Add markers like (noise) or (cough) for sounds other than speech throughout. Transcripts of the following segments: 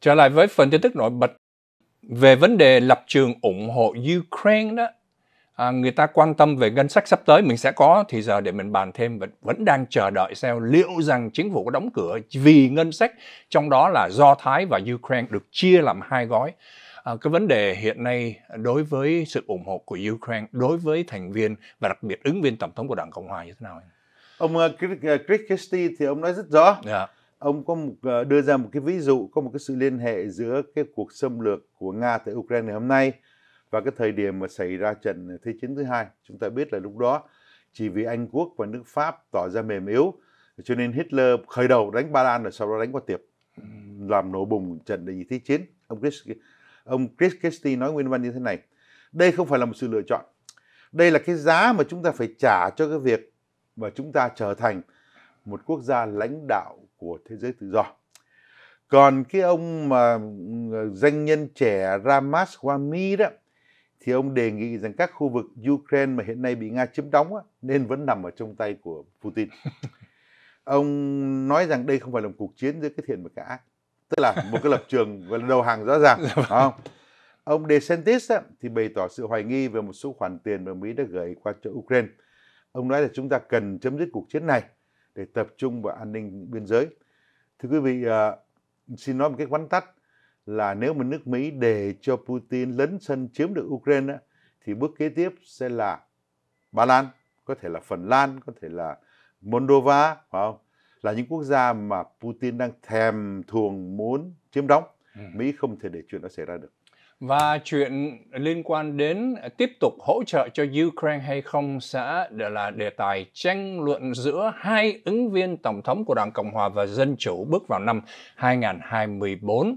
Trở lại với phần tin tức nổi bật về vấn đề lập trường ủng hộ Ukraine đó, à, người ta quan tâm về ngân sách sắp tới mình sẽ có thì giờ để mình bàn thêm và vẫn đang chờ đợi xem liệu rằng chính phủ có đóng cửa vì ngân sách trong đó là Do Thái và Ukraine được chia làm hai gói. À, cái vấn đề hiện nay đối với sự ủng hộ của Ukraine đối với thành viên và đặc biệt ứng viên tổng thống của Đảng Cộng hòa như thế nào? Ông uh, Chris Christie thì ông nói rất rõ. Yeah dạ ông có một, ờ, đưa ra một cái ví dụ có một cái sự liên hệ giữa cái cuộc xâm lược của nga tại ukraine ngày hôm nay và cái thời điểm mà xảy ra trận thế chiến thứ hai chúng ta biết là lúc đó chỉ vì anh quốc và nước pháp tỏ ra mềm yếu cho nên hitler khởi đầu đánh ba lan rồi sau đó đánh qua tiệp làm nổ bùng trận đại thế chiến ông chris ông chris christie nói nguyên văn như thế này đây không phải là một sự lựa chọn đây là cái giá mà chúng ta phải trả cho cái việc mà chúng ta trở thành một quốc gia lãnh đạo của thế giới tự do còn cái ông mà ừ, doanh nhân trẻ Ramaswamy đó thì ông đề nghị rằng các khu vực Ukraine mà hiện nay bị Nga chiếm đóng á, nên vẫn nằm ở trong tay của Putin. (laughs) ông nói rằng đây không phải là một cuộc chiến giữa cái thiện và cái ác, tức là một cái lập trường và đầu hàng rõ ràng, (laughs) dạ vâng. phải không? Ông DeSantis á, thì bày tỏ sự hoài nghi về một số khoản tiền mà Mỹ đã gửi qua cho Ukraine. Ông nói là chúng ta cần chấm dứt cuộc chiến này để tập trung vào an ninh biên giới. Thưa quý vị, à, xin nói một cái vắn tắt là nếu mà nước Mỹ để cho Putin lấn sân chiếm được Ukraine thì bước kế tiếp sẽ là Ba Lan, có thể là Phần Lan, có thể là Moldova, phải không? Là những quốc gia mà Putin đang thèm thuồng muốn chiếm đóng. Ừ. Mỹ không thể để chuyện đó xảy ra được. Và chuyện liên quan đến tiếp tục hỗ trợ cho Ukraine hay không sẽ là đề tài tranh luận giữa hai ứng viên tổng thống của Đảng Cộng hòa và Dân chủ bước vào năm 2024.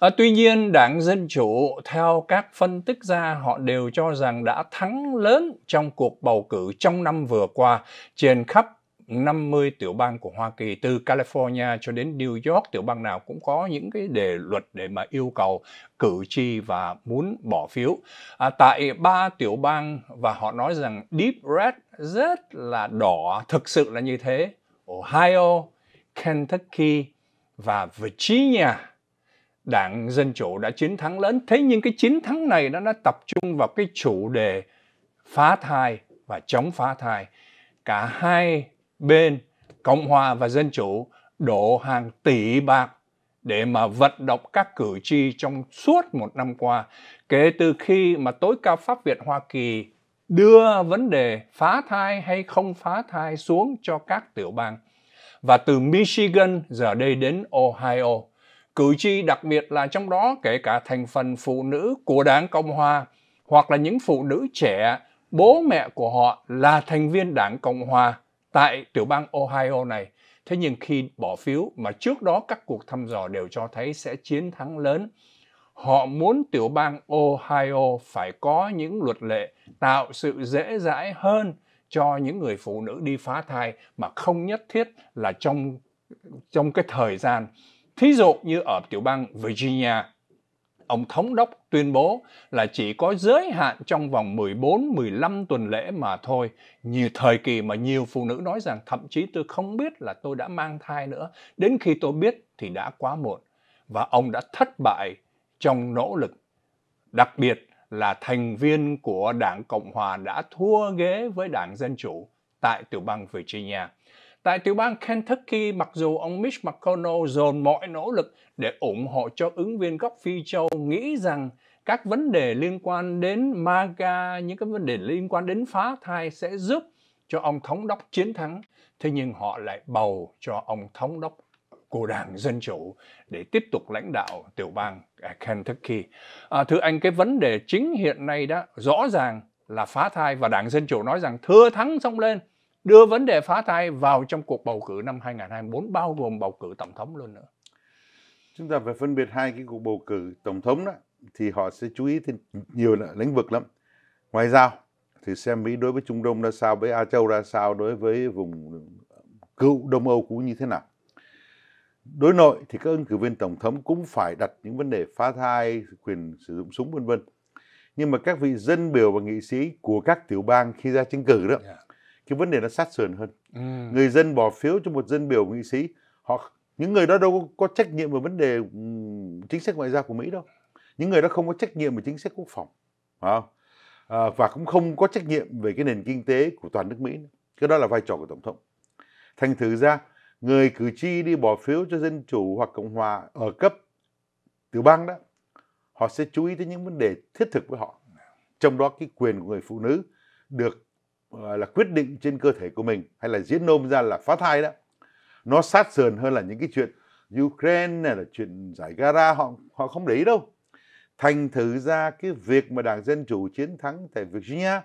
À, tuy nhiên, Đảng Dân chủ theo các phân tích gia họ đều cho rằng đã thắng lớn trong cuộc bầu cử trong năm vừa qua trên khắp 50 tiểu bang của Hoa Kỳ từ California cho đến New York tiểu bang nào cũng có những cái đề luật để mà yêu cầu cử tri và muốn bỏ phiếu à, tại ba tiểu bang và họ nói rằng deep red rất là đỏ thực sự là như thế Ohio, Kentucky và Virginia đảng Dân Chủ đã chiến thắng lớn. Thế nhưng cái chiến thắng này nó đã tập trung vào cái chủ đề phá thai và chống phá thai. Cả hai bên Cộng hòa và Dân chủ đổ hàng tỷ bạc để mà vận động các cử tri trong suốt một năm qua kể từ khi mà tối cao pháp viện Hoa Kỳ đưa vấn đề phá thai hay không phá thai xuống cho các tiểu bang. Và từ Michigan giờ đây đến Ohio, cử tri đặc biệt là trong đó kể cả thành phần phụ nữ của đảng Cộng Hòa hoặc là những phụ nữ trẻ, bố mẹ của họ là thành viên đảng Cộng Hòa tại tiểu bang Ohio này. Thế nhưng khi bỏ phiếu mà trước đó các cuộc thăm dò đều cho thấy sẽ chiến thắng lớn, họ muốn tiểu bang Ohio phải có những luật lệ tạo sự dễ dãi hơn cho những người phụ nữ đi phá thai mà không nhất thiết là trong trong cái thời gian. Thí dụ như ở tiểu bang Virginia ông thống đốc tuyên bố là chỉ có giới hạn trong vòng 14 15 tuần lễ mà thôi. Nhiều thời kỳ mà nhiều phụ nữ nói rằng thậm chí tôi không biết là tôi đã mang thai nữa, đến khi tôi biết thì đã quá muộn. Và ông đã thất bại trong nỗ lực. Đặc biệt là thành viên của Đảng Cộng hòa đã thua ghế với Đảng Dân chủ tại tiểu bang Virginia. Tại tiểu bang Kentucky, mặc dù ông Mitch McConnell dồn mọi nỗ lực để ủng hộ cho ứng viên gốc Phi Châu nghĩ rằng các vấn đề liên quan đến MAGA, những cái vấn đề liên quan đến phá thai sẽ giúp cho ông thống đốc chiến thắng. Thế nhưng họ lại bầu cho ông thống đốc của đảng Dân Chủ để tiếp tục lãnh đạo tiểu bang à, Kentucky. À, thưa anh, cái vấn đề chính hiện nay đó rõ ràng là phá thai và đảng Dân Chủ nói rằng thưa thắng xong lên đưa vấn đề phá thai vào trong cuộc bầu cử năm 2024 bao gồm bầu cử tổng thống luôn nữa. Chúng ta phải phân biệt hai cái cuộc bầu cử tổng thống đó thì họ sẽ chú ý thêm nhiều lĩnh vực lắm. Ngoại giao thì xem Mỹ đối với Trung Đông ra sao, với Á Châu ra sao, đối với vùng cựu Đông Âu cũng như thế nào. Đối nội thì các ứng cử viên tổng thống cũng phải đặt những vấn đề phá thai, quyền sử dụng súng vân vân. Nhưng mà các vị dân biểu và nghị sĩ của các tiểu bang khi ra tranh cử đó yeah dạ cái vấn đề nó sát sườn hơn ừ. người dân bỏ phiếu cho một dân biểu nghị sĩ họ những người đó đâu có, có trách nhiệm về vấn đề ừ, chính sách ngoại giao của mỹ đâu những người đó không có trách nhiệm về chính sách quốc phòng không? À, và cũng không có trách nhiệm về cái nền kinh tế của toàn nước mỹ nữa. cái đó là vai trò của tổng thống thành thử ra người cử tri đi bỏ phiếu cho dân chủ hoặc cộng hòa ở cấp tiểu bang đó họ sẽ chú ý tới những vấn đề thiết thực với họ trong đó cái quyền của người phụ nữ được Ờ, là quyết định trên cơ thể của mình hay là diễn nôm ra là phá thai đó nó sát sườn hơn là những cái chuyện Ukraine này là chuyện giải gara họ họ không để ý đâu thành thử ra cái việc mà đảng dân chủ chiến thắng tại Virginia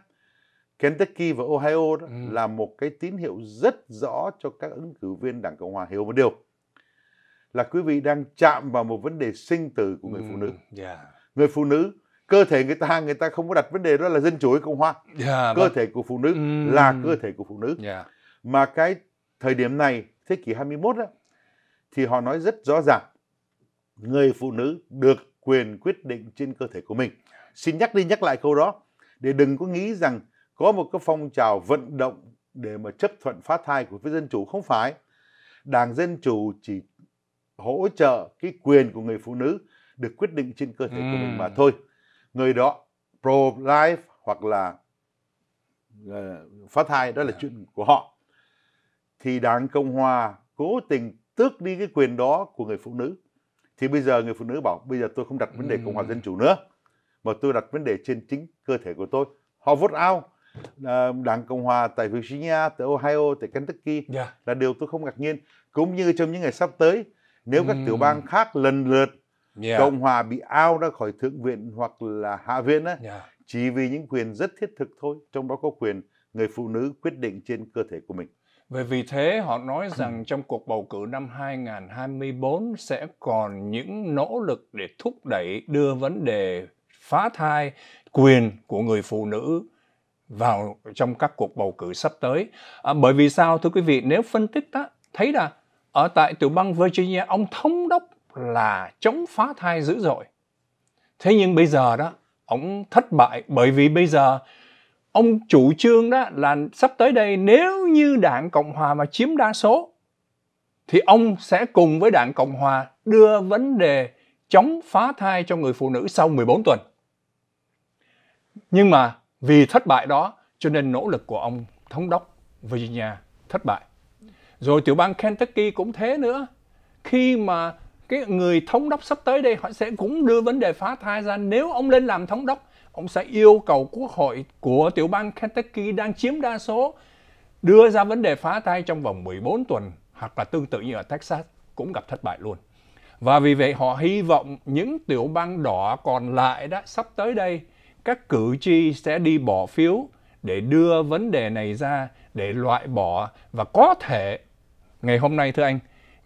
Kentucky và Ohio đó ừ. là một cái tín hiệu rất rõ cho các ứng cử viên đảng cộng hòa hiểu một điều là quý vị đang chạm vào một vấn đề sinh tử của người ừ. phụ nữ yeah. Ừ, dạ. người phụ nữ cơ thể người ta người ta không có đặt vấn đề đó là dân chủ hay cộng hòa yeah, dạ, cơ but... Vâng. thể của phụ nữ mm. là cơ thể của phụ nữ yeah. Dạ. mà cái thời điểm này thế kỷ 21 đó thì họ nói rất rõ ràng người phụ nữ được quyền quyết định trên cơ thể của mình xin nhắc đi nhắc lại câu đó để đừng có nghĩ rằng có một cái phong trào vận động để mà chấp thuận phá thai của phía dân chủ không phải đảng dân chủ chỉ hỗ trợ cái quyền của người phụ nữ được quyết định trên cơ thể ừ. của mình ừ. mà thôi người đó pro-life hoặc là uh, ờ, phá thai đó là dạ. chuyện của họ thì đảng cộng hòa cố tình tước đi cái quyền đó của người phụ nữ thì bây giờ người phụ nữ bảo bây giờ tôi không đặt vấn đề cộng hòa ừ. dân chủ nữa mà tôi đặt vấn đề trên chính cơ thể của tôi họ vote out ờ, đảng cộng hòa tại virginia tại ohio tại kentucky dạ. là điều tôi không ngạc nhiên cũng như trong những ngày sắp tới nếu các tiểu bang ừ. khác lần lượt yeah. cộng hòa bị ao ra khỏi thượng viện hoặc là hạ viện á, yeah. chỉ vì những quyền rất thiết thực thôi trong đó có quyền người phụ nữ quyết định trên cơ thể của mình về vì thế họ nói ừ. rằng trong cuộc bầu cử năm 2024 sẽ còn những nỗ lực để thúc đẩy đưa vấn đề phá thai quyền của người phụ nữ vào trong các cuộc bầu cử sắp tới. À, bởi vì sao thưa quý vị, nếu phân tích đó, thấy là ở tại tiểu bang Virginia, ông thống đốc là chống phá thai dữ dội. Thế nhưng bây giờ đó, ông thất bại bởi vì bây giờ ông chủ trương đó là sắp tới đây nếu như đảng Cộng Hòa mà chiếm đa số thì ông sẽ cùng với đảng Cộng Hòa đưa vấn đề chống phá thai cho người phụ nữ sau 14 tuần. Nhưng mà vì thất bại đó cho nên nỗ lực của ông thống đốc Virginia thất bại. Rồi tiểu bang Kentucky cũng thế nữa. Khi mà cái người thống đốc sắp tới đây họ sẽ cũng đưa vấn đề phá thai ra nếu ông lên làm thống đốc ông sẽ yêu cầu quốc hội của tiểu bang Kentucky đang chiếm đa số đưa ra vấn đề phá thai trong vòng 14 tuần hoặc là tương tự như ở Texas cũng gặp thất bại luôn. Và vì vậy họ hy vọng những tiểu bang đỏ còn lại đã sắp tới đây các cử tri sẽ đi bỏ phiếu để đưa vấn đề này ra để loại bỏ và có thể ngày hôm nay thưa anh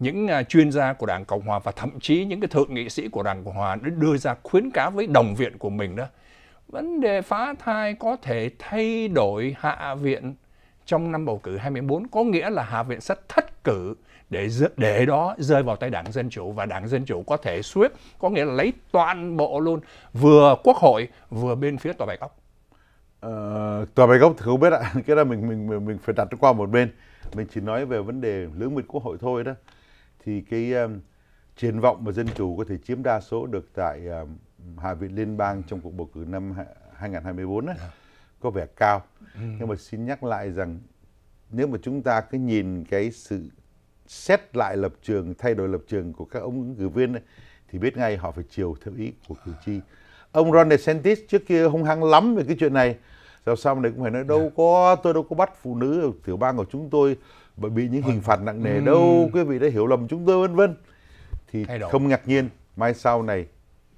những à, chuyên gia của Đảng Cộng hòa và thậm chí những cái thượng nghị sĩ của Đảng Cộng hòa đã đưa ra khuyến cáo với đồng viện của mình đó. Vấn đề phá thai có thể thay đổi hạ viện trong năm bầu cử 24 có nghĩa là hạ viện sẽ thất cử để để đó rơi vào tay đảng dân chủ và đảng dân chủ có thể sweep có nghĩa là lấy toàn bộ luôn vừa quốc hội vừa bên phía tòa bạch ốc ờ, tòa bạch ốc thì không biết ạ (laughs) cái đó mình mình mình phải đặt qua một bên mình chỉ nói về vấn đề lưỡng minh quốc hội thôi đó thì cái um, triển vọng mà dân chủ có thể chiếm đa số được tại um, Hạ viện liên bang trong cuộc bầu cử năm 2024 ấy, dạ. có vẻ cao. Ừ. Nhưng mà xin nhắc lại rằng nếu mà chúng ta cứ nhìn cái sự xét lại lập trường, thay đổi lập trường của các ông cử viên ấy, thì biết ngay họ phải chiều theo ý của cử tri. Ông Ron DeSantis trước kia hung hăng lắm về cái chuyện này. sao sau này cũng phải nói đâu dạ. có, tôi đâu có bắt phụ nữ ở tiểu bang của chúng tôi bởi bị những hình vâng. phạt nặng nề ừ. đâu quý vị đã hiểu lầm chúng tôi vân vân thì không ngạc nhiên mai sau này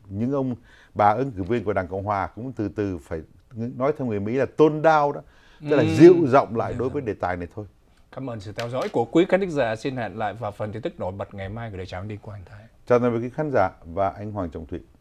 những ông bà ứng cử viên của đảng cộng hòa cũng từ từ phải nói theo người mỹ là tôn đao đó tức là ừ. dịu rộng lại dạ đối với vâng. đề tài này thôi cảm ơn sự theo dõi của quý khán giả xin hẹn lại vào phần tin tức nổi bật ngày mai của đài chào đi của anh thái chào tạm biệt quý khán giả và anh hoàng trọng thụy